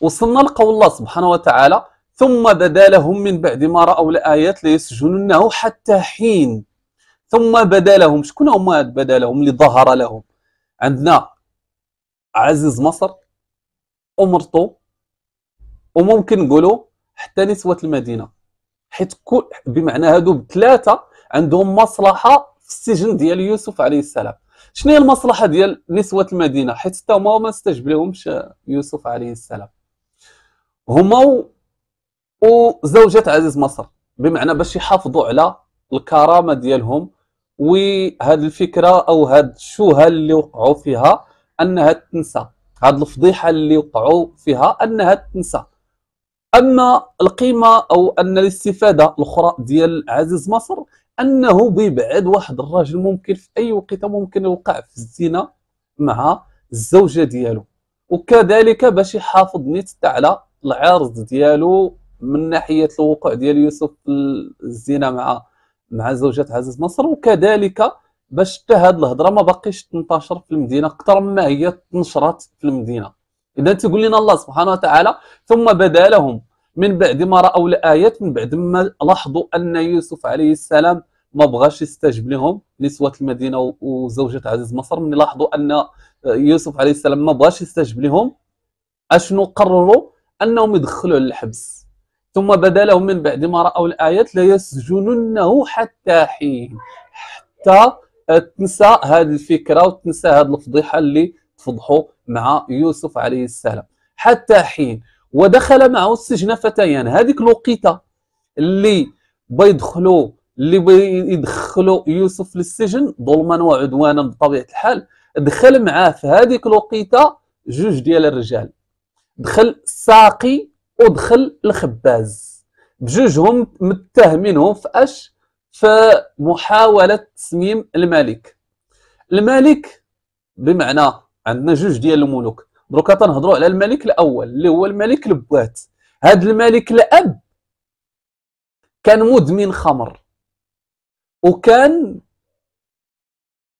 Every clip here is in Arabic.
وصلنا لقول الله سبحانه وتعالى ثم بدا لهم من بعد ما راوا الايات ليسجننه حتى حين ثم بدا لهم شكون هما بدا لهم اللي ظهر لهم عندنا عزيز مصر ومرته وممكن نقولوا حتى نسوه المدينه حيت كل بمعنى هادو بثلاثه عندهم مصلحه في السجن ديال يوسف عليه السلام شنو هي المصلحه ديال نسوه المدينه حيت حتى هما ما استجب لهمش يوسف عليه السلام هما وزوجة عزيز مصر بمعنى باش يحافظوا على الكرامة ديالهم وهاد الفكرة أو هاد الشوهة اللي وقعوا فيها أنها تنسى هاد الفضيحة اللي وقعوا فيها أنها تنسى أما القيمة أو أن الاستفادة الأخرى ديال عزيز مصر أنه بيبعد واحد الراجل ممكن في أي وقت ممكن يوقع في الزنا مع الزوجة ديالو وكذلك باش يحافظ نيت على العرض ديالو من ناحيه الوقوع ديال يوسف في الزنا مع مع زوجة عزيز مصر وكذلك باش حتى هاد الهضره ما باقيش تنتشر في المدينه اكثر ما هي تنشرت في المدينه اذا تقول لنا الله سبحانه وتعالى ثم بدا لهم من بعد ما راوا الايات من بعد ما لاحظوا ان يوسف عليه السلام ما بغاش يستجب لهم نسوة المدينة وزوجة عزيز مصر من لاحظوا أن يوسف عليه السلام ما بغاش يستجب لهم أشنو قرروا أنهم يدخلوا للحبس ثم بدا لهم من بعد ما رأوا الآيات ليسجننه حتى حين حتى تنسى هذه الفكرة وتنسى هذه الفضيحة اللي تفضحوا مع يوسف عليه السلام حتى حين ودخل معه السجن فتيان هذيك الوقيته اللي بيدخلوا اللي بيدخلوا يوسف للسجن ظلما وعدوانا بطبيعه الحال دخل معاه في هذيك الوقيته جوج ديال الرجال دخل الساقي ودخل الخباز بجوجهم متهمينهم في اش في محاولة تسميم الملك الملك بمعنى عندنا جوج ديال الملوك دروكا تنهضروا على الملك الاول اللي هو الملك البوات هاد الملك الاب كان مدمن خمر وكان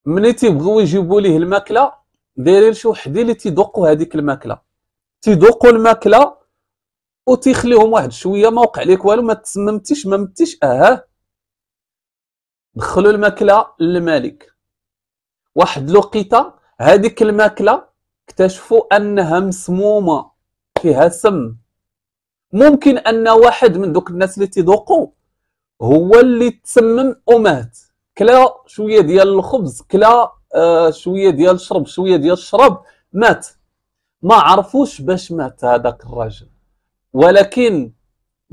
ملي تيبغيو يجيبوا ليه الماكله دايرين شي وحده اللي تيدوقوا هذيك الماكله تيذوقوا الماكله وتيخليهم واحد شويه ما وقع لك والو ما تسممتيش ما متيش اه دخلوا الماكله للملك واحد الوقيته هذيك الماكله اكتشفوا انها مسمومه فيها سم ممكن ان واحد من دوك الناس اللي تيذوقوا هو اللي تسمم ومات كلا شويه ديال الخبز كلا آه شويه ديال الشرب شويه ديال الشراب مات ما عرفوش باش مات هذاك الرجل ولكن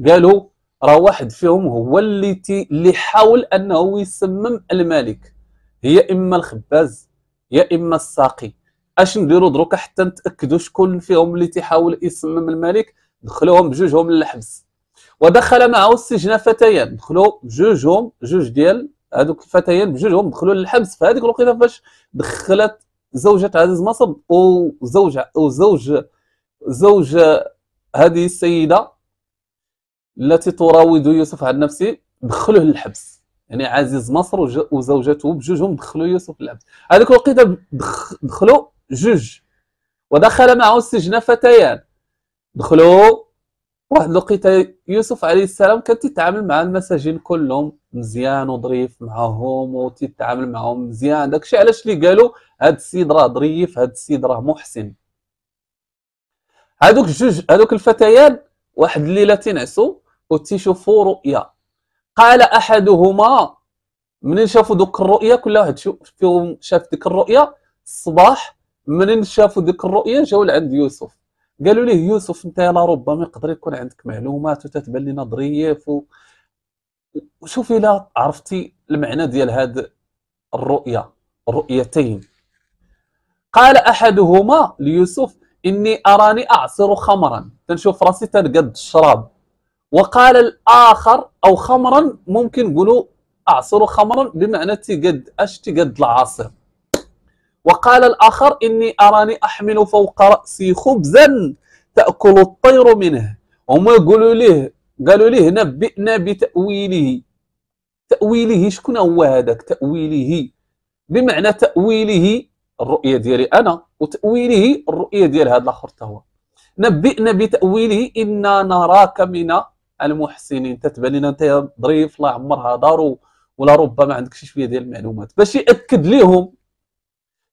قالوا راه واحد فيهم هو اللي تي اللي حاول انه يسمم الملك هي اما الخباز يا اما الساقي اش نديرو دروكا حتى نتاكدوا شكون فيهم اللي تيحاول يسمم الملك دخلوهم بجوجهم للحبس ودخل معه السجن فتيان دخلوا بجوجهم جوج ديال هذوك الفتيان بجوجهم دخلوا للحبس فهذيك الوقيته فاش دخلت زوجة عزيز مصب وزوجة وزوج زوج هذه السيدة التي تراود يوسف عن نفسه دخلوه للحبس يعني عزيز مصر وزوجته بجوجهم دخلوا يوسف للحبس هذيك الوقيته دخلوا جوج ودخل معه السجن فتيان دخلوا واحد الوقيته يوسف عليه السلام كان تيتعامل مع المساجين كلهم مزيان وظريف معاهم وتيتعامل معاهم مزيان داكشي علاش اللي قالوا هاد السيد راه ظريف هاد السيد راه محسن هادوك جوج هادوك الفتيان واحد الليله تنعسوا وتيشوفوا رؤيا قال احدهما منين شافوا دوك الرؤيا كل واحد فيهم شاف ديك الرؤيا الصباح منين شافوا ديك الرؤيا جاو لعند يوسف قالوا ليه يوسف انت ربما يقدر يكون عندك معلومات وتتبان لنا ظريف و... وشوفي لا عرفتي المعنى ديال هاد الرؤيا الرؤيتين قال احدهما ليوسف اني اراني اعصر خمرا تنشوف راسي تنقد الشراب وقال الاخر او خمرا ممكن نقولوا اعصر خمرا بمعنى تقد اش تقد العصير وقال الآخر إني أراني أحمل فوق رأسي خبزا تأكل الطير منه هما يقولوا له قالوا له نبئنا بتأويله تأويله شكون هو هذاك تأويله بمعنى تأويله الرؤية ديالي أنا وتأويله الرؤية ديال هذا الآخر هو نبئنا بتأويله إنا نراك من المحسنين تتبان لنا أنت ظريف لا عمرها دارو ولا ربما عندك شي شويه ديال المعلومات باش ياكد ليهم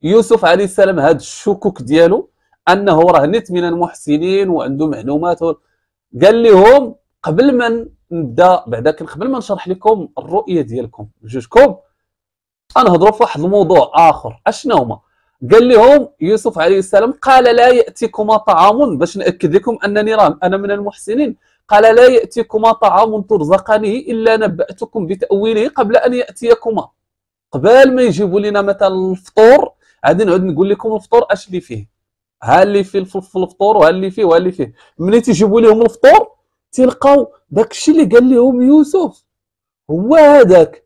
يوسف عليه السلام هاد الشكوك ديالو انه راه نت من المحسنين وعنده معلومات قال لهم قبل ما نبدا بعدا قبل ما نشرح لكم الرؤيه ديالكم جوجكم غنهضروا في واحد الموضوع اخر اشنو هما قال لهم يوسف عليه السلام قال لا ياتيكما طعام باش ناكد لكم انني راه انا من المحسنين قال لا ياتيكما طعام ترزقانه الا نباتكم بتاويله قبل ان ياتيكما قبل ما يجيبوا لنا مثلا الفطور غادي نعود نقول لكم الفطور اش اللي فيه ها اللي فيه في الفطور وها اللي فيه وها اللي فيه ملي تيجيبوا لهم الفطور تلقاو الشيء اللي قال لهم يوسف هو هذاك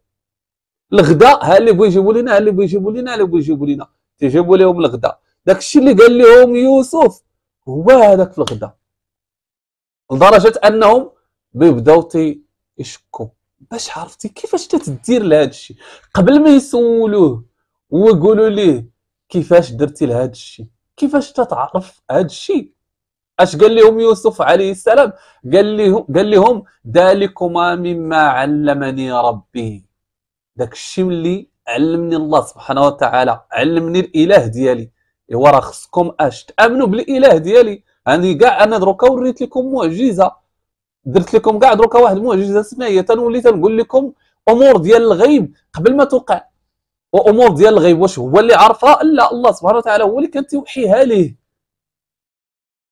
الغداء ها اللي بغي يجيبوا لنا ها اللي بغي يجيبوا لنا ها اللي بغي يجيبوا لنا تيجيبوا لهم الغداء داك الشيء اللي قال لهم يوسف هو هذاك في الغداء لدرجه انهم بيبداو تيشكوا باش عرفتي كيفاش تتدير لهذا الشيء قبل ما يسولوه ويقولوا ليه كيفاش درتي لهذا الشيء كيفاش تتعرف هذا الشيء اش قال لهم يوسف عليه السلام قال لهم قال لهم ذلكما مما علمني ربي داك الشيء اللي علمني الله سبحانه وتعالى علمني الاله ديالي ايوا راه خصكم اش تامنوا بالاله ديالي عندي كاع انا دروكا وريت لكم معجزه درت لكم كاع دروكا واحد المعجزه سمعيه تنولي تنقول لكم امور ديال الغيب قبل ما توقع وامور ديال الغيب واش هو اللي عارفها لا الله سبحانه وتعالى هو اللي كان تيوحيها ليه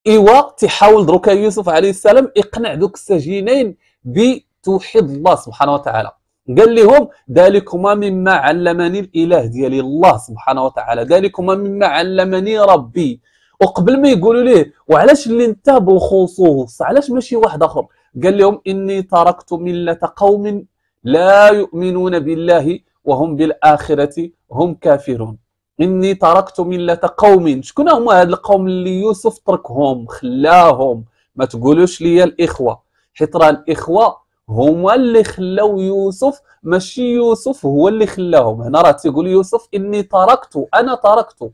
ايوا تحاول دروكا يوسف عليه السلام يقنع ذوك السجينين بتوحيد الله سبحانه وتعالى قال لهم ذلكما مما علمني الاله ديالي الله سبحانه وتعالى ذلكما مما علمني ربي وقبل ما يقولوا ليه وعلاش اللي انت بالخصوص علاش ماشي واحد اخر قال لهم اني تركت مله قوم لا يؤمنون بالله وهم بالآخرة هم كافرون إني تركت ملة قوم شكون هما هاد القوم اللي يوسف تركهم خلاهم ما تقولوش لي الإخوة حيت راه الإخوة هما اللي خلاو يوسف ماشي يوسف هو اللي خلاهم هنا راه تيقول يوسف إني تركت أنا تركت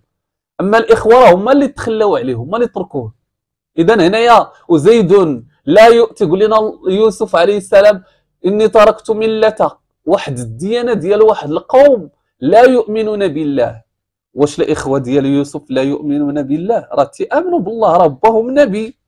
أما الإخوة هما اللي تخلاو عليه هما اللي تركوه إذا هنايا وزيد لا يؤتي تيقول لنا يوسف عليه السلام إني تركت ملة واحد الديانه ديال واحد القوم لا يؤمنون بالله واش الاخوه ديال يوسف لا يؤمنون بالله راه تيامنوا بالله ربهم نبي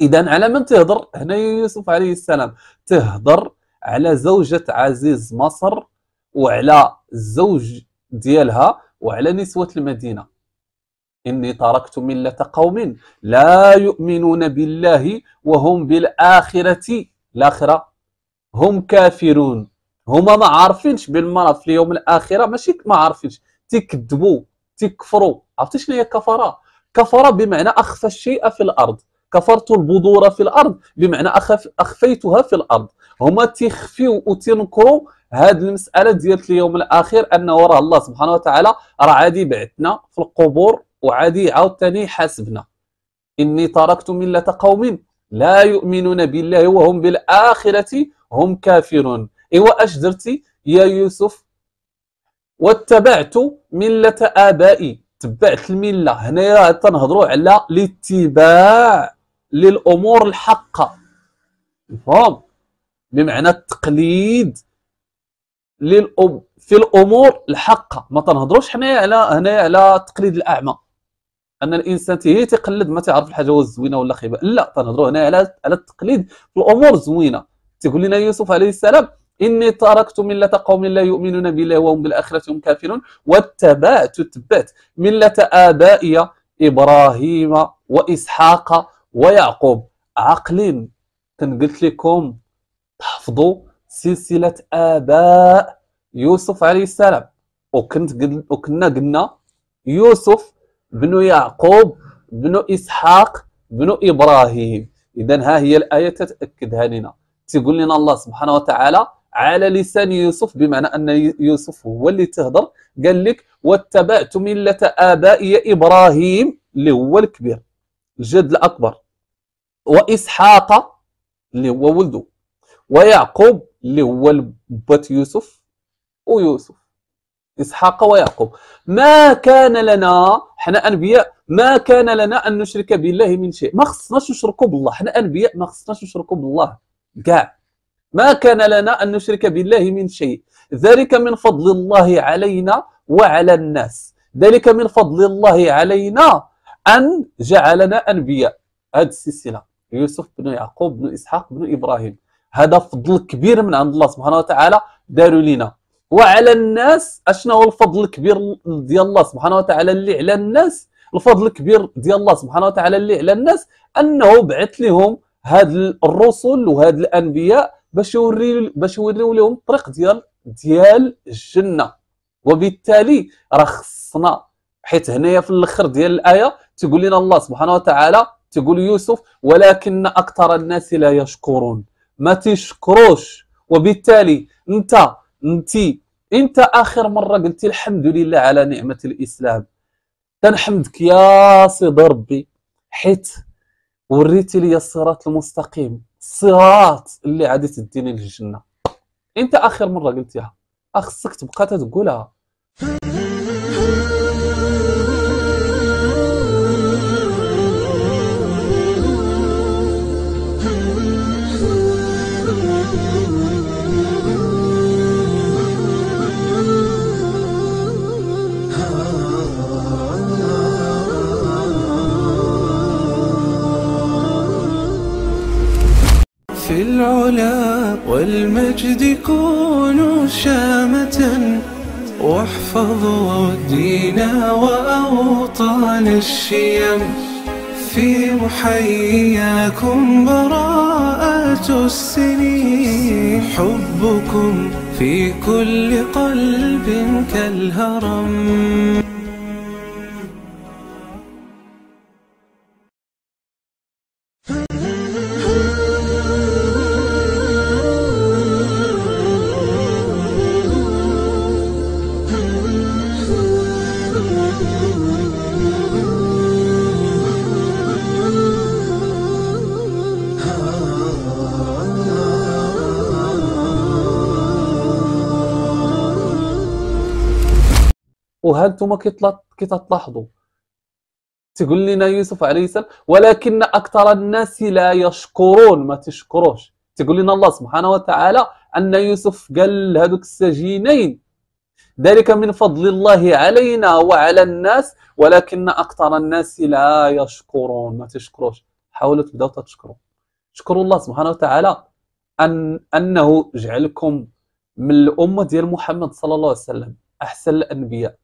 اذا على من تهضر هنا يوسف عليه السلام تهضر على زوجة عزيز مصر وعلى الزوج ديالها وعلى نسوة المدينة إني تركت ملة قوم لا يؤمنون بالله وهم بالآخرة الآخرة هم كافرون هما ما عارفينش بالمرض في اليوم الاخره ماشي ما عارفينش تكذبوا تكفروا عرفتي شنو هي كفره كفر بمعنى اخفى الشيء في الارض كفرت البذور في الارض بمعنى أخف اخفيتها في الارض هما تخفيو وتنكروا هذه المساله ديال اليوم الاخير انه راه الله سبحانه وتعالى راه عادي بعثنا في القبور وعادي عاوتاني يحاسبنا اني تركت مله قوم لا يؤمنون بالله وهم بالاخره هم كافرون إوا أش درتي يا يوسف واتبعت ملة آبائي تبعت الملة هنا تنهضرو تنهضروا على الاتباع للأمور الحقة مفهوم بمعنى التقليد للأم في الامور الحقه ما تنهضروش حنايا على هنايا على تقليد الاعمى ان الانسان تيهي تيقلد ما تعرف الحاجه هو الزوينه ولا خيبه لا تنهضروا هنا على على التقليد في الامور الزوينه تيقول لنا يوسف عليه السلام إني تركت ملة قوم لا يؤمنون بالله وهم بالآخرة هم كافرون واتبعت تبت ملة آبائي إبراهيم وإسحاق ويعقوب عقل قلت لكم تحفظوا سلسلة آباء يوسف عليه السلام وكنت وكنا قلنا يوسف بن يعقوب بن إسحاق بن إبراهيم إذا ها هي الآية تتأكدها لنا تيقول لنا الله سبحانه وتعالى على لسان يوسف بمعنى أن يوسف هو اللي تهضر قال لك واتبعت ملة آبائي إبراهيم اللي هو الكبير الجد الأكبر وإسحاق اللي هو ولده ويعقوب اللي هو بات يوسف ويوسف إسحاق ويعقوب ما كان لنا حنا أنبياء ما كان لنا أن نشرك بالله من شيء ما خصناش نشركوا بالله حنا أنبياء ما خصناش نشركوا بالله كاع ما كان لنا أن نشرك بالله من شيء ذلك من فضل الله علينا وعلى الناس ذلك من فضل الله علينا أن جعلنا أنبياء هذه السلسلة يوسف بن يعقوب بن إسحاق بن إبراهيم هذا فضل كبير من عند الله سبحانه وتعالى داروا لنا وعلى الناس اشنا هو الفضل الكبير ديال الله سبحانه وتعالى اللي على الناس الفضل الكبير ديال الله سبحانه وتعالى اللي على الناس انه بعث لهم هاد الرسل وهاد الانبياء باش يوري باش يوريو لهم الطريق ديال ديال الجنه وبالتالي راه خصنا حيت هنايا في الاخر ديال الايه تقول لنا الله سبحانه وتعالى تقول يوسف ولكن اكثر الناس لا يشكرون ما تشكروش وبالتالي انت انت انت اخر مره قلتي الحمد لله على نعمه الاسلام تنحمدك يا سيدي ربي حيت وريتي لي الصراط المستقيم الصراط اللي غادي تديني للجنه انت اخر مره قلتيها اخصك تبقى تتقولها العلا والمجد كونوا شامة واحفظوا الدين وأوطان الشيم في محياكم براءة السنين حبكم في كل قلب كالهرم انتم كي تلاحظوا تقول لنا يوسف عليه السلام ولكن اكثر الناس لا يشكرون ما تشكروش تقول لنا الله سبحانه وتعالى ان يوسف قال هذوك السجينين ذلك من فضل الله علينا وعلى الناس ولكن اكثر الناس لا يشكرون ما تشكروش حاولوا تبداو تشكروا شكروا الله سبحانه وتعالى ان انه جعلكم من الامه ديال محمد صلى الله عليه وسلم احسن الانبياء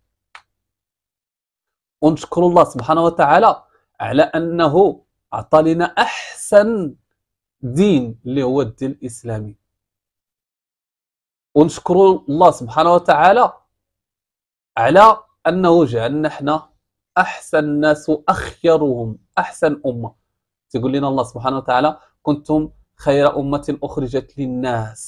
ونشكر الله سبحانه وتعالى على انه اعطى لنا احسن دين اللي هو الدين الاسلامي ونشكر الله سبحانه وتعالى على انه جعلنا احنا احسن الناس واخيرهم احسن امه تقول لنا الله سبحانه وتعالى كنتم خير امه اخرجت للناس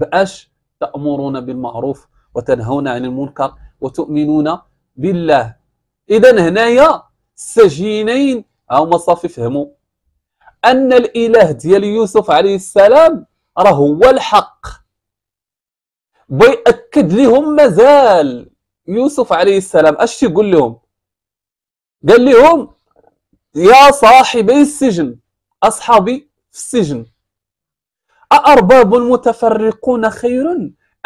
باش تامرون بالمعروف وتنهون عن المنكر وتؤمنون بالله اذا هنايا السجينين هما صافي فهموا ان الاله ديال يوسف عليه السلام راه هو الحق بيأكد لهم مازال يوسف عليه السلام اش يقول لهم قال لهم يا صاحبي السجن اصحابي في السجن أأرباب متفرقون خير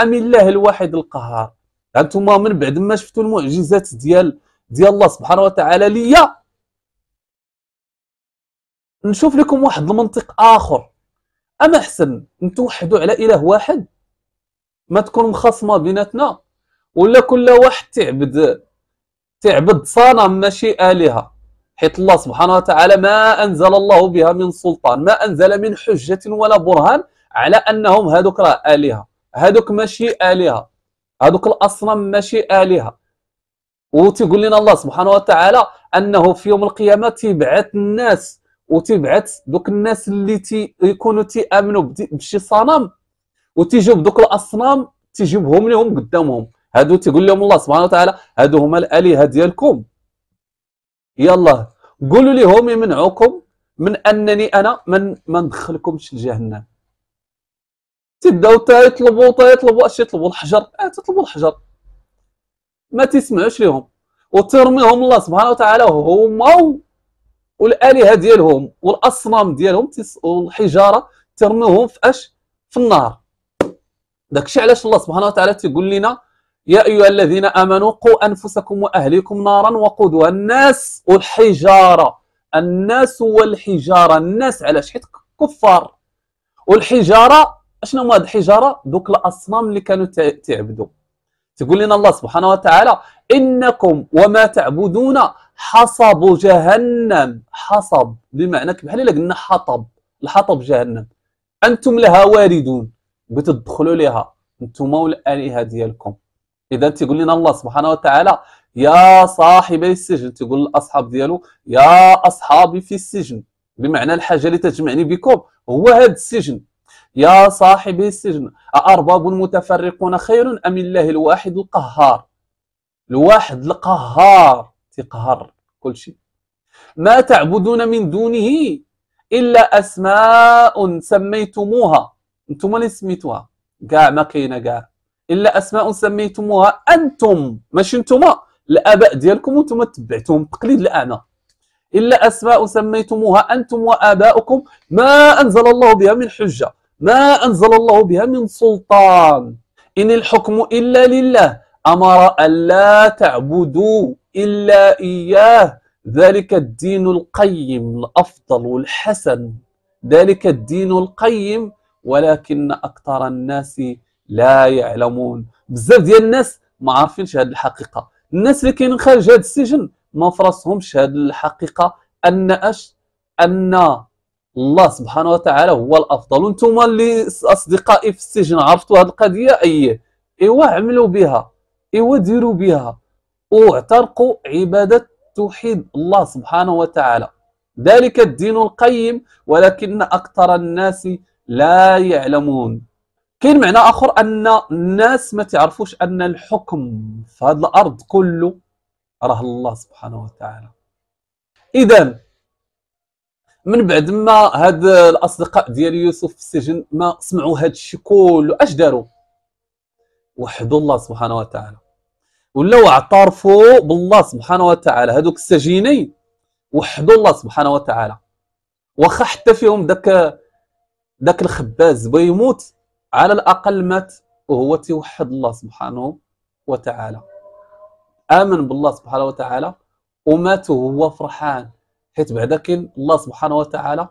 أم الله الواحد القهار انتما من بعد ما شفتوا المعجزات ديال ديال الله سبحانه وتعالى ليا نشوف لكم واحد المنطق اخر اما احسن نتوحدوا على اله واحد ما تكون مخاصمه بيناتنا ولا كل واحد تعبد تعبد صنم ماشي الهه حيث الله سبحانه وتعالى ما انزل الله بها من سلطان ما انزل من حجه ولا برهان على انهم هذوك راه الهه هذوك ماشي الهه هذوك الاصنام ماشي الهه وتيقول لنا الله سبحانه وتعالى انه في يوم القيامه تيبعث الناس وتيبعث دوك الناس اللي تيكونوا تيامنوا بشي صنم وتيجيو دوك الاصنام تيجيبهم لهم قدامهم هادو تيقول لهم الله سبحانه وتعالى هادو هما الالهه ديالكم يلا قولوا لهم يمنعوكم من انني انا من ما ندخلكمش لجهنم تبداو تيطلبوا تيطلبوا اش يطلبوا الحجر اه تطلبوا الحجر ما تسمعش ليهم وترميهم الله سبحانه وتعالى هما والالهه ديالهم والاصنام ديالهم والحجاره ترميهم في اش في النار داكشي علاش الله سبحانه وتعالى تيقول لنا يا ايها الذين امنوا قوا انفسكم واهليكم نارا وقودها الناس والحجاره الناس والحجاره الناس علاش حيت كفار والحجاره اشنو هاد الحجاره دوك الاصنام اللي كانوا تعبدوا تقول لنا الله سبحانه وتعالى إنكم وما تعبدون حصب جهنم حصب بمعنى بحال إلا قلنا حطب الحطب جهنم أنتم لها واردون بتدخلوا لها أنتم والآلهة ديالكم إذا تيقول لنا الله سبحانه وتعالى يا صاحبي السجن تيقول الاصحاب ديالو يا أصحابي في السجن بمعنى الحاجة اللي تجمعني بكم هو هذا السجن يا صاحبي السجن أأرباب متفرقون خير أم الله الواحد القهار الواحد القهار تقهر كل شيء ما تعبدون من دونه إلا أسماء سميتموها أنتم اللي سميتوها كاع ما كاينه كاع إلا أسماء سميتموها أنتم ماشي أنتم الآباء ديالكم وأنتم تبعتوهم تقليد الأعمى إلا أسماء سميتموها أنتم وآباؤكم ما أنزل الله بها من حجة ما أنزل الله بها من سلطان إن الحكم إلا لله أمر ألا تعبدوا إلا إياه ذلك الدين القيم الأفضل والحسن ذلك الدين القيم ولكن أكثر الناس لا يعلمون بزاف ديال الناس ما عارفينش هذه الحقيقة الناس اللي كاينين خارج هذا السجن ما فرصهمش هذه الحقيقة أن أش أن الله سبحانه وتعالى هو الافضل انتم اللي اصدقائي في السجن عرفتوا هذه القضيه اييه ايوا عملوا بها ايوا ديروا بها واعترقوا عباده توحيد الله سبحانه وتعالى ذلك الدين القيم ولكن اكثر الناس لا يعلمون كاين معنى اخر ان الناس ما تعرفوش ان الحكم في هذه الارض كله راه الله سبحانه وتعالى اذا من بعد ما هاد الاصدقاء ديال يوسف في السجن ما سمعوا هاد الشيء كله اش داروا وحدوا الله سبحانه وتعالى ولاو اعترفوا بالله سبحانه وتعالى هذوك السجينين وحدوا الله سبحانه وتعالى واخا حتى فيهم داك داك الخباز بيموت يموت على الاقل مات وهو تيوحد الله سبحانه وتعالى امن بالله سبحانه وتعالى ومات وهو فرحان حيت بعدا كاين الله سبحانه وتعالى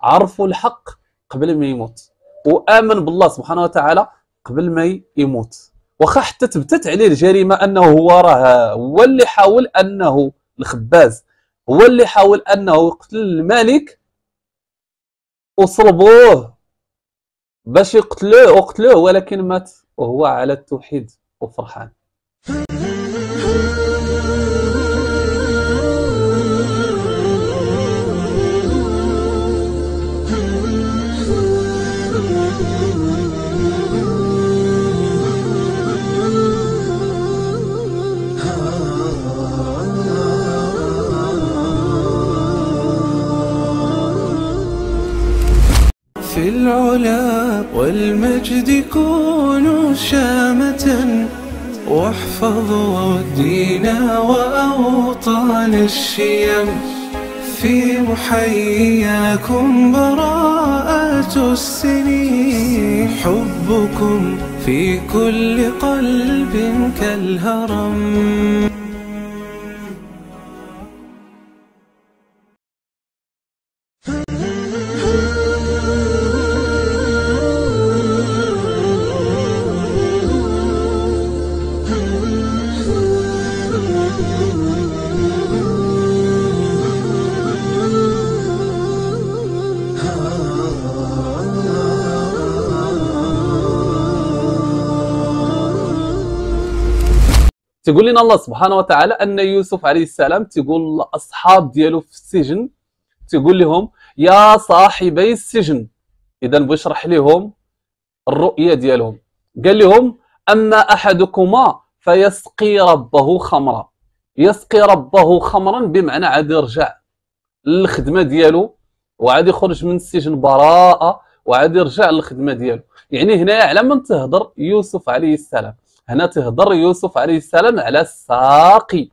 عرفوا الحق قبل ما يموت وامن بالله سبحانه وتعالى قبل ما يموت واخا حتى تبتت عليه الجريمه انه هو راه هو اللي حاول انه الخباز هو اللي حاول انه يقتل الملك وصلبوه باش يقتلوه وقتلوه ولكن مات وهو على التوحيد وفرحان العلا والمجد كونوا شامة واحفظوا الدين وأوطان الشيم في محياكم براءة السنين حبكم في كل قلب كالهرم تقول لنا الله سبحانه وتعالى ان يوسف عليه السلام تقول لاصحاب ديالو في السجن تقول لهم يا صاحبي السجن اذا بشرح لهم الرؤيه ديالهم قال لهم اما احدكما فيسقي ربه خمرا يسقي ربه خمرا بمعنى عاد يرجع للخدمه ديالو وعاد يخرج من السجن براءه وعاد يرجع للخدمه ديالو يعني هنايا على من تهضر يوسف عليه السلام هنا تهضر يوسف عليه السلام على الساقي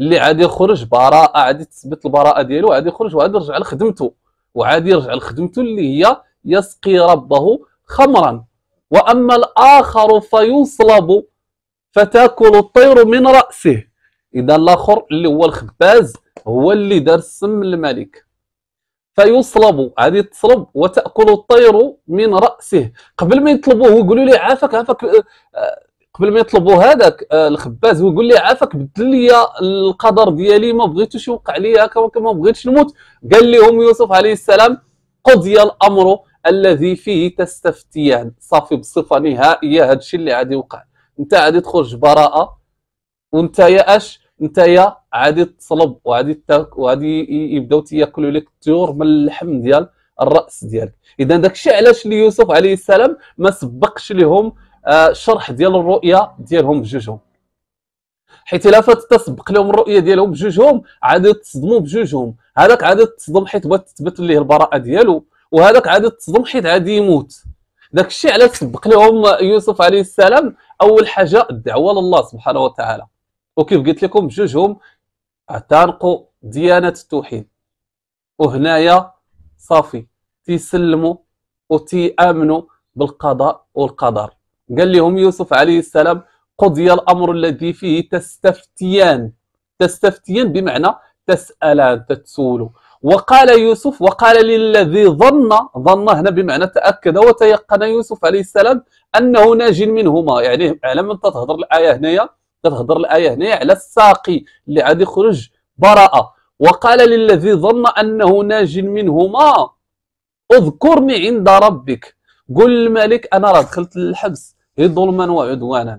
اللي عاد يخرج براءه عاد تثبت البراءه ديالو عاد يخرج وعاد يرجع لخدمته وعاد يرجع لخدمته اللي هي يسقي ربه خمرا واما الاخر فيصلب فتاكل الطير من راسه اذا الاخر اللي هو الخباز هو اللي دار السم للملك فيصلب عاد يتصلب وتاكل الطير من راسه قبل ما يطلبوه يقولوا لي عافاك عافاك آه، قبل ما يطلبوا هذاك آه، الخباز ويقول لي عافاك بدل لي القدر ديالي ما بغيتوش يوقع لي هكا ما بغيتش نموت قال لهم يوسف عليه السلام قضي الامر الذي فيه تستفتيان صافي بصفه نهائيه هذا الشيء اللي غادي يوقع انت غادي تخرج براءه وانت يا اش انت يا غادي تصلب وغادي تاك وغادي يبداو تياكلوا لك الطيور من اللحم ديال الراس ديالك اذا داكشي علاش ليوسف عليه السلام ما سبقش لهم آه، شرح ديال الرؤيه ديالهم بجوجهم حيت الا فات تسبق لهم الرؤيه ديالهم بجوجهم عاد تصدموا بجوجهم هذاك عاد تصدم حيت بغات تثبت ليه البراءه ديالو وهذاك عاد تصدم حيت عاد يموت داك الشيء على تسبق لهم يوسف عليه السلام اول حاجه الدعوه لله سبحانه وتعالى وكيف قلت لكم بجوجهم اعتنقوا ديانه التوحيد وهنايا صافي تيسلموا وتيامنوا بالقضاء والقدر قال لهم يوسف عليه السلام قضي الأمر الذي فيه تستفتيان تستفتيان بمعنى تسألان تتسول وقال يوسف وقال للذي ظن ظن هنا بمعنى تأكد وتيقن يوسف عليه السلام أنه ناج منهما يعني على من تتهضر الآية هنايا تتهضر الآية هنايا على الساقي اللي عاد يخرج براءة وقال للذي ظن أنه ناج منهما اذكرني عند ربك قل للملك أنا راه دخلت للحبس ظلما وعدوانا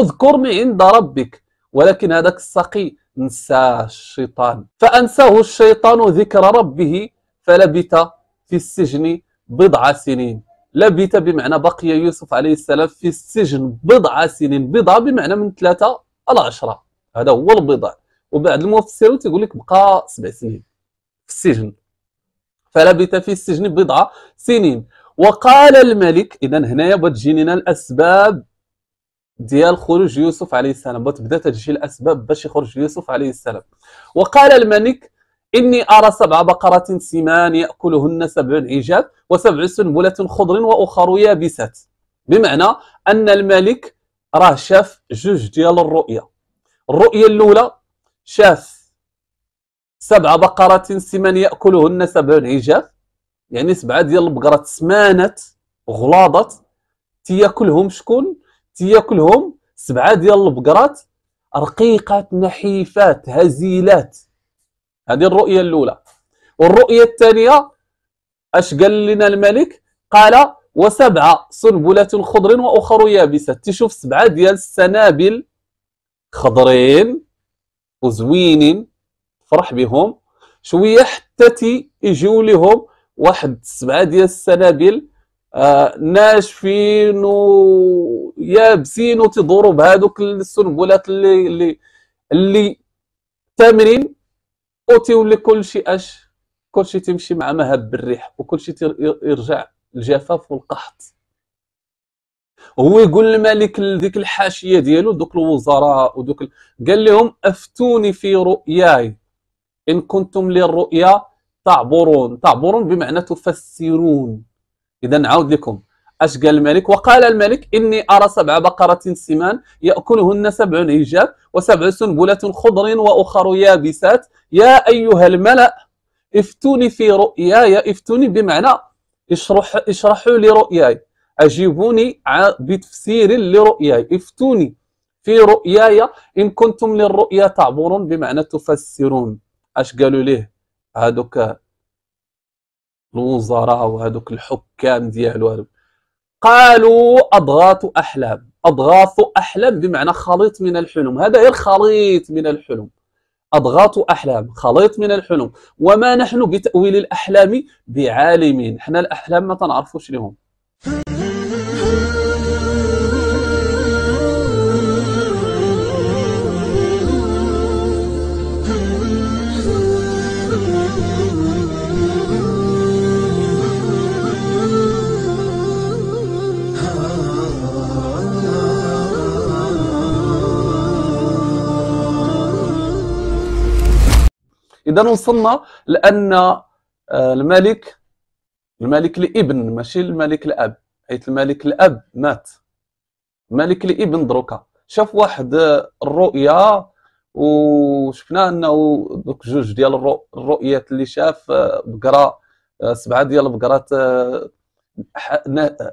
اذكرني عند ربك ولكن هذاك السقي نساه الشيطان فأنساه الشيطان ذكر ربه فلبث في السجن بضع سنين لبث بمعنى بقي يوسف عليه السلام في السجن بضع سنين بضع بمعنى من ثلاثة إلى عشرة هذا هو البضع وبعد المفسرون تيقول لك بقى سبع سنين في السجن فلبث في السجن بضع سنين وقال الملك اذا هنايا بتجينينا الاسباب ديال خروج يوسف عليه السلام بتبدا تجي الاسباب باش يخرج يوسف عليه السلام وقال الملك اني ارى سبع بقرات سمان ياكلهن سبع عجاب وسبع سنبله خضر واخر يابسات بمعنى ان الملك راه شاف جوج ديال الرؤيا الرؤيا الاولى شاف سبع بقرات سمان ياكلهن سبع عجاب يعني سبعه ديال البقرات سمانات غلاضت تياكلهم شكون تياكلهم سبعه ديال البقرات رقيقات نحيفات هزيلات هذه الرؤيه الاولى والرؤيه الثانيه اش قال لنا الملك قال وسبعه سنبلات خضر واخر يابسه تشوف سبعه ديال السنابل خضرين وزوينين فرح بهم شويه حتى تيجيو لهم واحد سبعه ديال السنابل آه ناشفين ويابسين وتيدوروا بهذوك السنبلات اللي اللي اللي تامرين تيولي كلشي اش كلشي تيمشي مع مهب الريح وكلشي يرجع الجفاف والقحط هو يقول الملك ديك الحاشيه ديالو دوك الوزراء ودوك قال لهم افتوني في رؤياي ان كنتم للرؤيا تعبرون تعبرون بمعنى تفسرون إذا نعاود لكم أش قال الملك وقال الملك إني أرى سبع بقرات سمان يأكلهن سبع عجاب وسبع سنبلة خضر وأخر يابسات يا أيها الملأ افتوني في رؤياي افتوني بمعنى اشرح اشرحوا لي رؤياي أجيبوني بتفسير لرؤياي افتوني في رؤياي إن كنتم للرؤيا تعبرون بمعنى تفسرون أش قالوا ليه هادوك الوزراء وهذوك الحكام ديالو قالوا اضغاث احلام اضغاث احلام بمعنى خليط من الحلم هذا غير خليط من الحلم اضغاث احلام خليط من الحلم وما نحن بتاويل الاحلام بعالمين حنا الاحلام ما تنعرفوش لهم اذا وصلنا لان آه، الملك الملك لابن ماشي الملك الاب حيث الملك الاب مات الملك لابن دروكا شاف واحد آه، الرؤيا وشفنا انه دوك جوج ديال الرؤيات اللي شاف آه، بقره سبعه ديال البقرات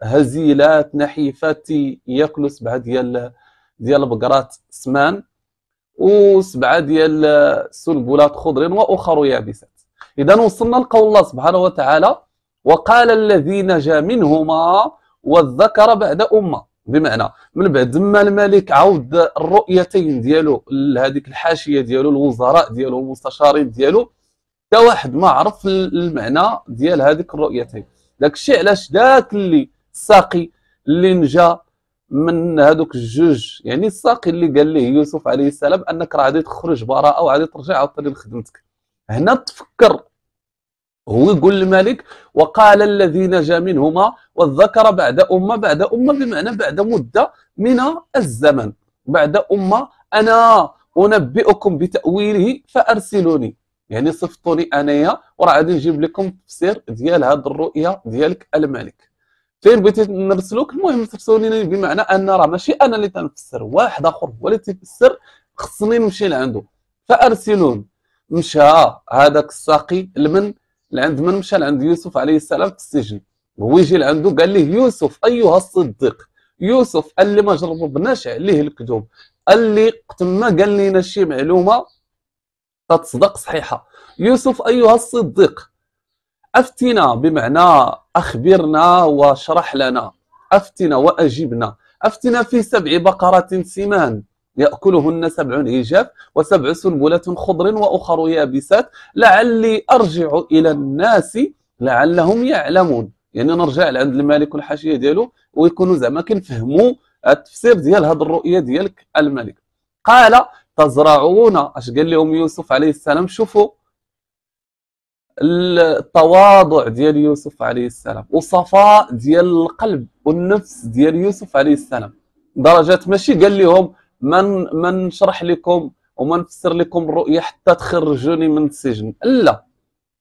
هزيلات نحيفات ياكلوا سبعه ديال ديال البقرات سمان وسبعه ديال السنبلات خضر واخر يابسات اذا وصلنا لقول الله سبحانه وتعالى وقال الذي نجا منهما والذكر بعد امه بمعنى من بعد ما الملك عاود الرؤيتين ديالو لهذيك الحاشيه ديالو الوزراء ديالو المستشارين ديالو حتى واحد ما عرف المعنى ديال هذيك الرؤيتين داك الشيء علاش داك اللي الساقي اللي نجا من هذوك الجوج يعني الساقي اللي قال ليه يوسف عليه السلام انك راه غادي تخرج براءه وغادي ترجع عاوتاني لخدمتك هنا تفكر هو يقول للملك وقال الذي نجا منهما والذكر بعد امه بعد امه بمعنى بعد مده من الزمن بعد امه انا انبئكم بتاويله فارسلوني يعني صفتوني انايا وراه غادي نجيب لكم تفسير ديال هذه الرؤيه ديالك الملك فين بغيتي نرسلوك المهم ترسلوني بمعنى ان راه ماشي انا اللي تنفسر واحد اخر هو اللي تيفسر خصني نمشي لعندو فارسلون مشى هذاك الساقي لمن لعند من مشى لعند يوسف عليه السلام في السجن هو يجي لعندو قال ليه يوسف ايها الصديق يوسف اللي ما جربناش عليه الكذوب اللي تما قال لنا شي معلومه تتصدق صحيحه يوسف ايها الصديق أفتنا بمعنى أخبرنا وشرح لنا أفتنا وأجبنا أفتنا في سبع بقرات سمان يأكلهن سبع عجاف وسبع سنبلة خضر وأخر يابسات لعلي أرجع إلى الناس لعلهم يعلمون يعني نرجع لعند الملك والحاشيه ديالو ويكونوا زعما كنفهموا التفسير ديال هذه الرؤيه ديالك الملك قال تزرعون اش قال لهم يوسف عليه السلام شوفوا التواضع ديال يوسف عليه السلام وصفاء ديال القلب والنفس ديال يوسف عليه السلام درجات ماشي قال لهم من من نشرح لكم وما نفسر لكم الرؤيه حتى تخرجوني من السجن لا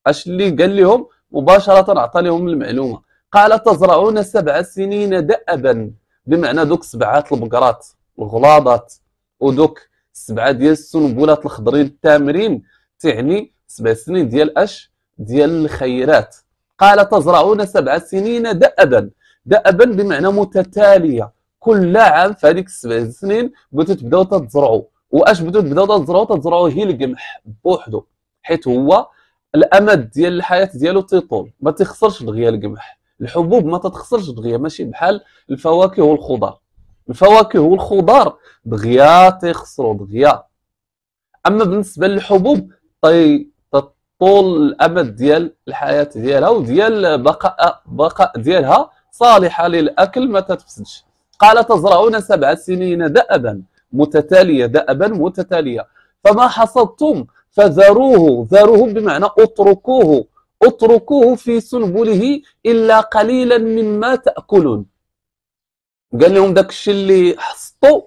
اش اللي قال لهم مباشره عطى لهم المعلومه قال تزرعون سبع سنين دأبا بمعنى دوك سبعات البقرات الغلاضات ودوك سبعه ديال السنبلات الخضرين التامرين تعني سبع سنين ديال اش ديال الخيرات قال تزرعون سبع سنين دأبا دأبا بمعنى متتالية كل عام في هذيك السبع سنين بغيتو تبداو تزرعوا واش بغيتو تبداو تزرعوا تزرعوا هي القمح بوحدو حيت هو الامد ديال الحياه ديالو تيطول ما تيخسرش دغيا القمح الحبوب ما تتخسرش دغيا ماشي بحال الفواكه والخضار الفواكه والخضار دغيا تيخسروا دغيا اما بالنسبه للحبوب طي طول الامد ديال الحياه ديالها وديال بقاء بقاء ديالها صالحه للاكل ما تتفسدش قال تزرعون سبع سنين دأبا متتاليه دأبا متتاليه فما حصدتم فذروه ذروه بمعنى اتركوه اتركوه في سنبله الا قليلا مما تاكلون قال لهم داك الشيء اللي حصدتو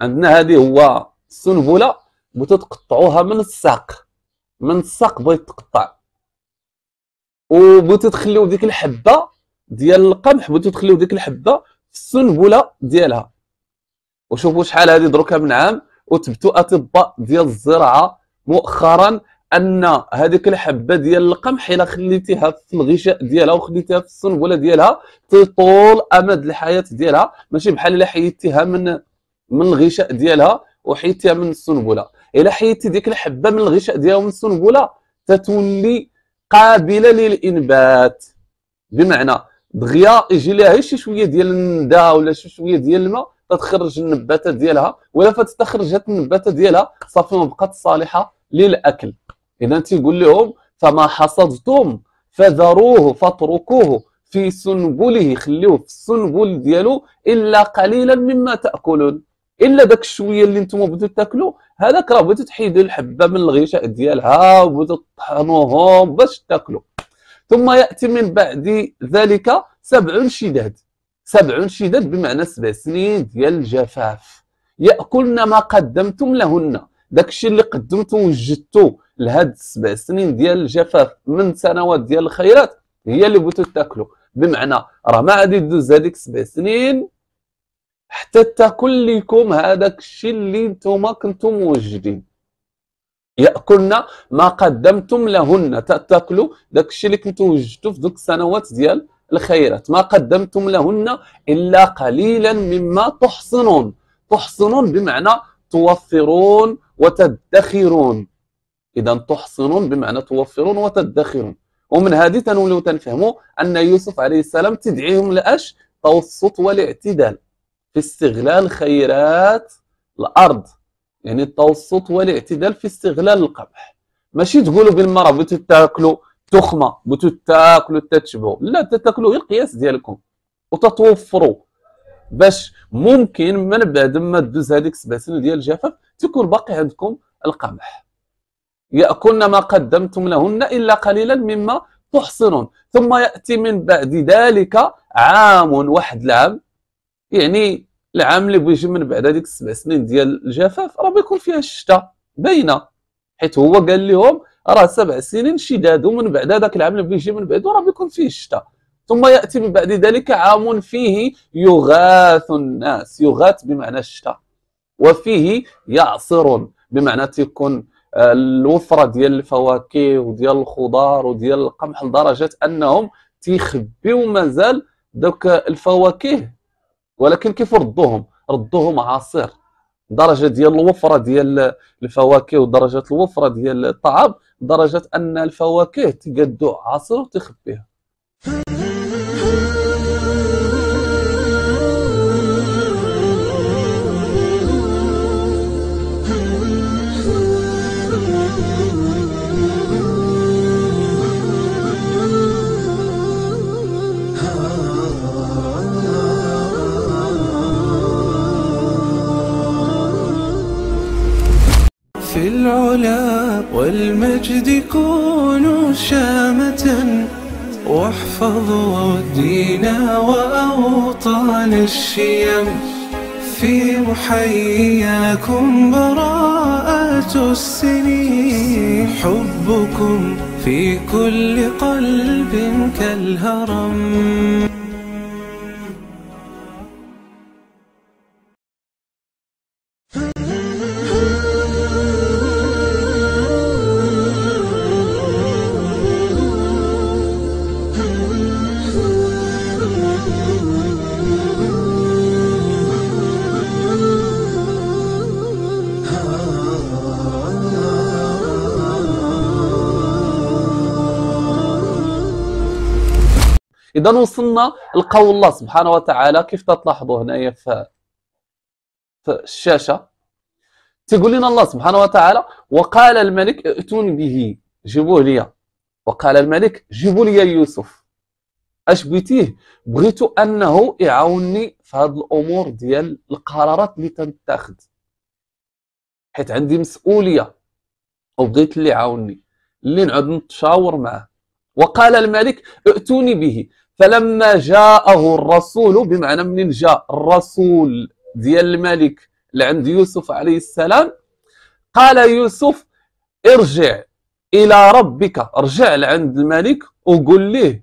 عندنا هذه هو السنبله وتتقطعوها من الساق من الساق بغيت تقطع وبغيتو تخليو ديك الحبه ديال القمح بغيتو تخليو ديك الحبه في السنبله ديالها وشوفوا شحال هذه دروكا من عام وتبتوا اطباء ديال الزراعه مؤخرا ان هذيك الحبه ديال القمح الا خليتيها في الغشاء ديالها وخليتيها في السنبله ديالها تطول امد الحياه ديالها ماشي بحال الا حيدتيها من من الغشاء ديالها وحيدتيها من السنبله الا حيدتي ديك الحبه من الغشاء ديالها من السنبله تتولي قابله للانبات بمعنى دغيا يجي لها غير شي شويه ديال النداء ولا شي شويه ديال الماء تتخرج النباته ديالها ولا فتستخرجت النباته ديالها صافي ما بقات صالحه للاكل اذا تيقول لهم فما حصدتم فذروه فاتركوه في سنبله خليوه في السنبل ديالو الا قليلا مما تاكلون الا داك الشويه اللي نتوما بغيتو تاكلوا هذاك راه بغيتي تحيدي الحبه من الغشاء ديالها وبغيتي تطحنوهم باش تاكلوا ثم ياتي من بعد ذلك سبع شداد سبع شداد بمعنى سبع سنين ديال الجفاف ياكلن ما قدمتم لهن داكشي اللي قدمتو وجدتو لهاد السبع سنين ديال الجفاف من سنوات ديال الخيرات هي اللي بغيتو تاكلو بمعنى راه ما غادي يدوز هذيك سبع سنين حتى تاكل لكم هذاك الشيء اللي نتوما كنتم موجدين ياكلنا ما قدمتم لهن تاكلوا داك الشيء اللي كنتم وجدتوا في ذوك السنوات ديال الخيرات ما قدمتم لهن الا قليلا مما تحصنون تحصنون بمعنى توفرون وتدخرون اذا تحصنون بمعنى توفرون وتدخرون ومن هذه تنولوا تنفهموا ان يوسف عليه السلام تدعيهم لاش توسط والاعتدال في استغلال خيرات الارض يعني التوسط والاعتدال في استغلال القمح ماشي تقولوا بالمره بغيتوا تاكلوا تخمه بغيتوا تاكلوا تتشبعوا لا تاكلوا غير القياس ديالكم وتتوفروا باش ممكن من بعد ما تدوز هذيك سبع سنين ديال الجفاف تكون باقي عندكم القمح ياكلن ما قدمتم لهن الا قليلا مما تحصنون ثم ياتي من بعد ذلك عام واحد العام يعني العام اللي بغى يجي من بعد هذيك السبع سنين ديال الجفاف راه بيكون فيها الشتاء باينه حيت هو قال لهم راه سبع سنين شداد ومن بعد هذاك العام اللي بيجي من بعده راه بيكون فيه الشتاء ثم ياتي من بعد ذلك عام فيه يغاث الناس يغاث بمعنى الشتاء وفيه يعصر بمعنى تيكون آه، الوفره ديال الفواكه وديال الخضار وديال القمح لدرجه انهم تيخبيو مازال دوك الفواكه ولكن كيف ردوهم ردوهم عصير درجه ديال الوفره ديال الفواكه ودرجه الوفره ديال الطعام درجه ان الفواكه تقدو عصير وتخبيها والمجد كونوا شامة واحفظوا الدين وأوطان الشيم في محياكم براءة السنين حبكم في كل قلب كالهرم اذا وصلنا لقول الله سبحانه وتعالى كيف تلاحظوا هنايا في في الشاشه تيقول لنا الله سبحانه وتعالى وقال الملك ائتوني به جيبوه لي وقال الملك جيبوا لي يوسف اش بغيتيه بغيت انه يعاونني في هاد الامور ديال القرارات اللي تنتاخذ حيت عندي مسؤوليه وبغيت اللي يعاونني اللي نعود نتشاور معاه وقال الملك ائتوني به فلما جاءه الرسول بمعنى منين جاء الرسول ديال الملك لعند يوسف عليه السلام قال يوسف ارجع إلى ربك ارجع لعند الملك وقل له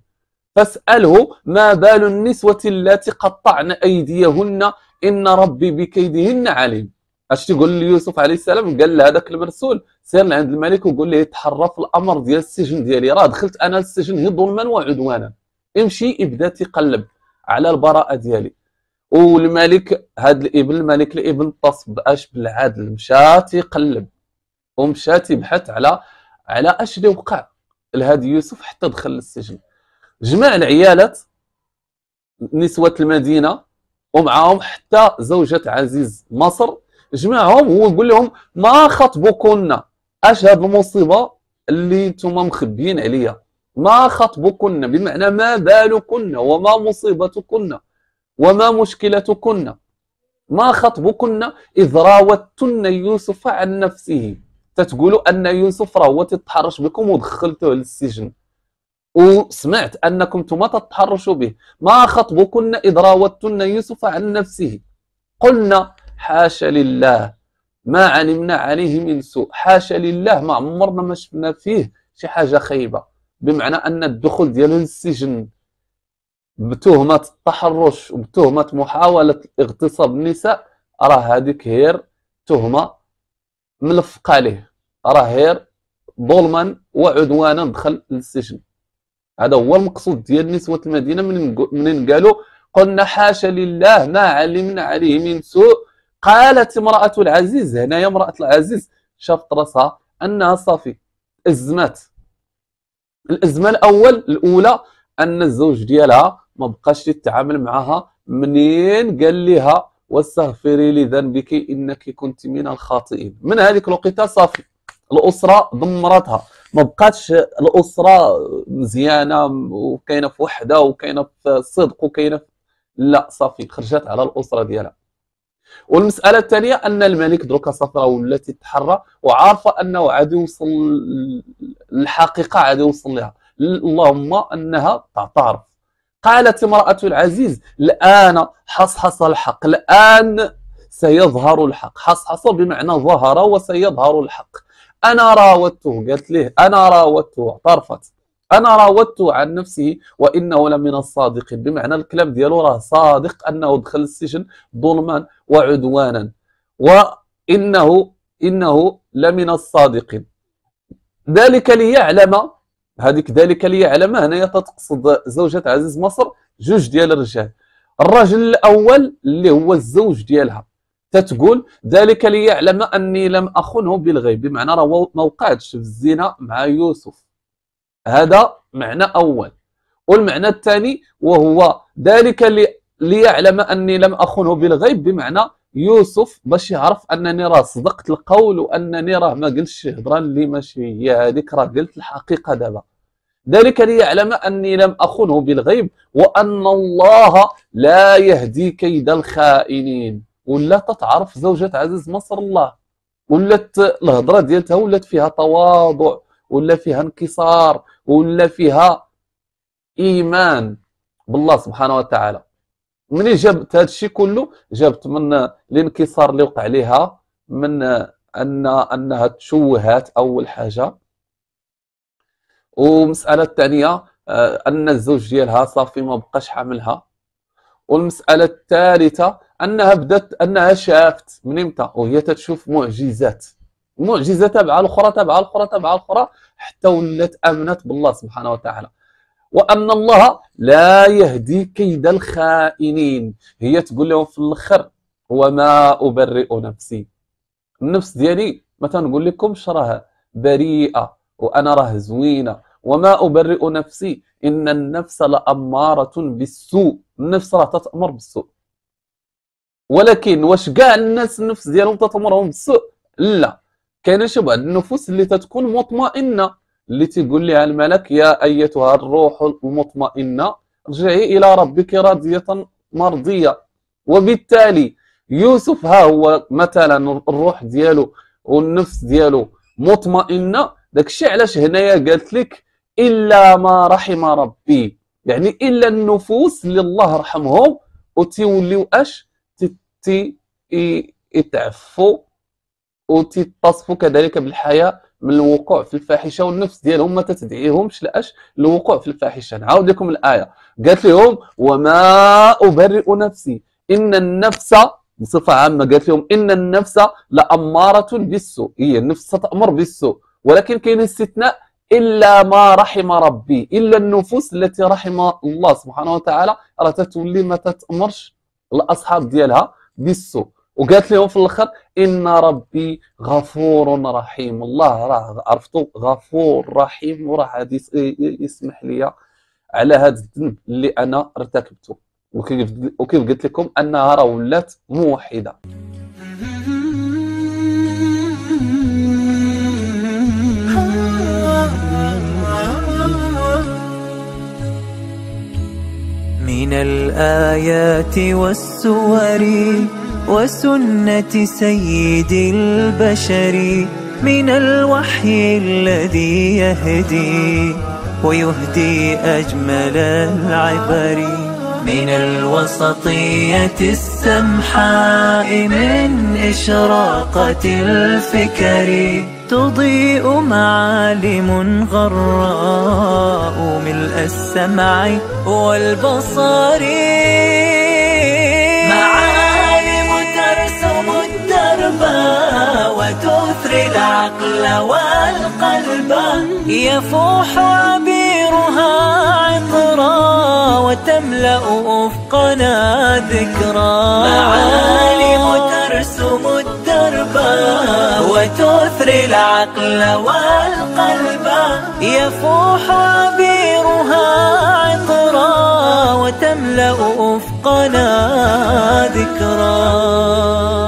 فاسأله ما بال النسوة التي قطعن أيديهن إن ربي بكيدهن عليم اش تقول ليوسف عليه السلام قال لهذاك المرسول سير لعند الملك وقول له تحرف في الأمر ديال السجن ديالي راه دخلت أنا السجن هي ظلما وعدوانا امشي ابدا تقلب على البراءه ديالي والملك هاد الابن الملك الابن اتص باش بالعدل مشى تيقلب ومشى تيبحث على على اش اللي وقع لهذا يوسف حتى دخل للسجن جمع العيالات نسوة المدينة ومعاهم حتى زوجة عزيز مصر جمعهم هو يقول لهم ما خطبكن اش هاد المصيبة اللي نتوما مخبيين عليا ما خطبكن بمعنى ما بالكن وما مصيبتكن وما مشكلتكن ما خطبكن إذ راوتن يوسف عن نفسه تتقولوا أن يوسف راوت هو تتحرش بكم ودخلته للسجن وسمعت أنكم نتوما تتحرشوا به ما خطبكن إذ راوتن يوسف عن نفسه قلنا حاشا لله ما علمنا عليه من سوء حاشا لله ما عمرنا ما شفنا فيه شي حاجة خايبة بمعنى ان الدخول ديالو للسجن بتهمه التحرش وبتهمه محاوله اغتصاب النساء راه هذيك هير تهمه ملفقه عليه راه هير ظلما وعدوانا دخل للسجن هذا هو المقصود ديال نسوه المدينه منين قالوا قلنا حاشا لله ما علمنا عليه من سوء قالت امراه العزيز هنايا امراه العزيز شافت راسها انها صافي ازمات الازمه الاول الاولى ان الزوج ديالها ما بقاش يتعامل معها منين قال لها واستغفري لذنبك انك كنت من الخاطئين من هذيك الوقيته صافي الاسره دمرتها ما بقاتش الاسره مزيانه وكاينه في وحده وكاينه في الصدق وكاينه لا صافي خرجت على الاسره ديالها والمساله الثانيه ان الملك دروكا صفرا ولات تتحرى وعارفه انه عاد يوصل الحقيقه عاد يوصل لها اللهم انها تعترف قالت امراه العزيز الان حصحص الحق الان سيظهر الحق حصحص بمعنى ظهر وسيظهر الحق انا راودته قالت ليه انا راودته اعترفت انا راودته عن نفسه وانه لمن الصادقين بمعنى الكلام ديالو راه صادق انه دخل السجن ظلما وعدوانا وانه انه لمن الصادقين ذلك ليعلم هذيك ذلك ليعلم هنايا تتقصد زوجة عزيز مصر جوج ديال الرجال الرجل الاول اللي هو الزوج ديالها تتقول ذلك ليعلم اني لم اخنه بالغيب بمعنى راه ما وقعتش في الزنا مع يوسف هذا معنى أول والمعنى الثاني وهو ذلك لي ليعلم أني لم أخنه بالغيب بمعنى يوسف باش يعرف أنني راه صدقت القول وأنني راه ما قلتش هضره اللي ماشي هي هذيك راه قلت الحقيقة دابا ذلك ليعلم أني لم أخنه بالغيب وأن الله لا يهدي كيد الخائنين ولا تتعرف زوجة عزيز مصر الله ولات الهضره ديالتها ولات فيها تواضع ولا فيها انكسار ولا فيها ايمان بالله سبحانه وتعالى ملي جابت هذا الشيء كله جابت من الانكسار اللي وقع عليها من ان انها تشوهات اول حاجه ومساله الثانيه آه، ان الزوج ديالها صافي ما بقاش حاملها والمساله الثالثه انها بدات انها شافت من امتى وهي تتشوف معجزات معجزه تبع الاخرى تبع الاخرى تبع الاخرى حتى ولات امنت بالله سبحانه وتعالى وان الله لا يهدي كيد الخائنين هي تقول لهم في الاخر وما ابرئ نفسي النفس ديالي ما تنقول لكمش راه بريئه وانا راه زوينه وما ابرئ نفسي ان النفس لاماره بالسوء النفس راه تتامر بالسوء ولكن واش كاع الناس النفس ديالهم تتامرهم بالسوء لا كاينه شي بعض النفوس اللي تتكون مطمئنه اللي تيقول لها الملك يا ايتها الروح المطمئنه ارجعي الى ربك راضيه مرضيه وبالتالي يوسف ها هو مثلا الروح ديالو والنفس ديالو مطمئنه داكشي علاش هنايا قالت لك الا ما رحم ربي يعني الا النفوس اللي الله رحمهم وتيوليو اش تتعفوا وتتصفوا كذلك بالحياة من الوقوع في الفاحشة والنفس ديالهم ما تتدعيهمش لأش الوقوع في الفاحشة نعاود لكم الآية قالت لهم وما أبرئ نفسي إن النفس بصفة عامة قالت لهم إن النفس لأمارة بالسوء هي النفس تأمر بالسوء ولكن كاين استثناء إلا ما رحم ربي إلا النفوس التي رحم الله سبحانه وتعالى راه تتولي ما تتأمرش الأصحاب ديالها بالسوء وقالت لهم في الاخر ان ربي غفور رحيم الله راه عرفتوا غفور رحيم وراه غادي يسمح لي على هذا الذنب اللي انا ارتكبته وكيف وكيف قلت لكم انها راه ولات موحده من الآيات والسور وسنة سيد البشر من الوحي الذي يهدي ويهدي أجمل العبر من الوسطية السمحاء من إشراقة الفكر تضيء معالم غراء ملء السمع والبصر العقل والقلب يفوح عبيرها عطرا وتملأ أفقنا ذكرا معالم ترسم الدرب وتثري العقل والقلب يفوح عبيرها عطرا وتملأ أفقنا ذكرا